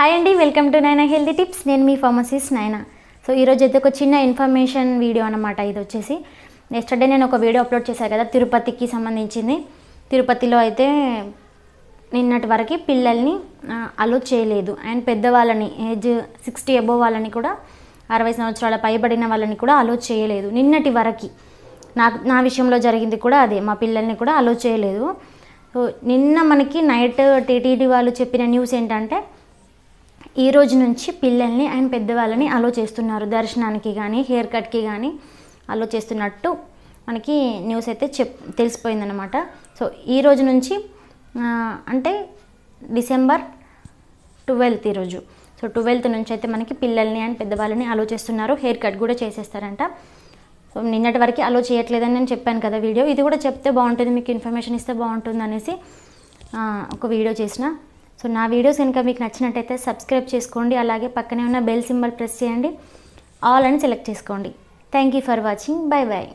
hi అండి welcome to Naina healthy tips నేను మీ ఫార్మసిస్ట్ నైనా సో ఈరోజు అయితే ఒక చిన్న ఇన్ఫర్మేషన్ వీడియో అనమాట ఇది వచ్చేసి నెక్స్ట్ డే నేను ఒక వీడియో అప్లోడ్ చేశాను కదా తిరుపతికి సంబంధించింది తిరుపతిలో అయితే నిన్నటి వరకు పిల్లల్ని అలో చేయలేదు అండ్ పెద్దవాళ్ళని ఏజ్ సిక్స్టీ అబోవ్ వాళ్ళని కూడా అరవై సంవత్సరాల పైబడిన వాళ్ళని కూడా అలో చేయలేదు నిన్నటి వరకు నాకు నా విషయంలో జరిగింది కూడా అదే మా పిల్లల్ని కూడా అలో చేయలేదు సో నిన్న మనకి నైట్ టీటీడీ వాళ్ళు చెప్పిన న్యూస్ ఏంటంటే ఈ రోజు నుంచి పిల్లల్ని అండ్ పెద్దవాళ్ళని అలో చేస్తున్నారు దర్శనానికి కానీ హెయిర్ కట్కి కానీ అలో చేస్తున్నట్టు మనకి న్యూస్ అయితే చెప్ తెలిసిపోయిందనమాట సో ఈ రోజు నుంచి అంటే డిసెంబర్ ట్వెల్త్ ఈరోజు సో ట్వెల్త్ నుంచి అయితే మనకి పిల్లల్ని అండ్ పెద్దవాళ్ళని అలో చేస్తున్నారు హెయిర్ కట్ కూడా చేసేస్తారంట సో నిన్నటి వరకు అలో చేయట్లేదని నేను చెప్పాను కదా వీడియో ఇది కూడా చెప్తే బాగుంటుంది మీకు ఇన్ఫర్మేషన్ ఇస్తే బాగుంటుంది అనేసి ఒక వీడియో చేసిన సో నా వీడియోస్ కనుక మీకు నచ్చినట్టయితే సబ్స్క్రైబ్ చేసుకోండి అలాగే పక్కనే ఉన్న బెల్ సింబల్ ప్రెస్ చేయండి ఆల్ అని సెలెక్ట్ చేసుకోండి thank you for watching bye bye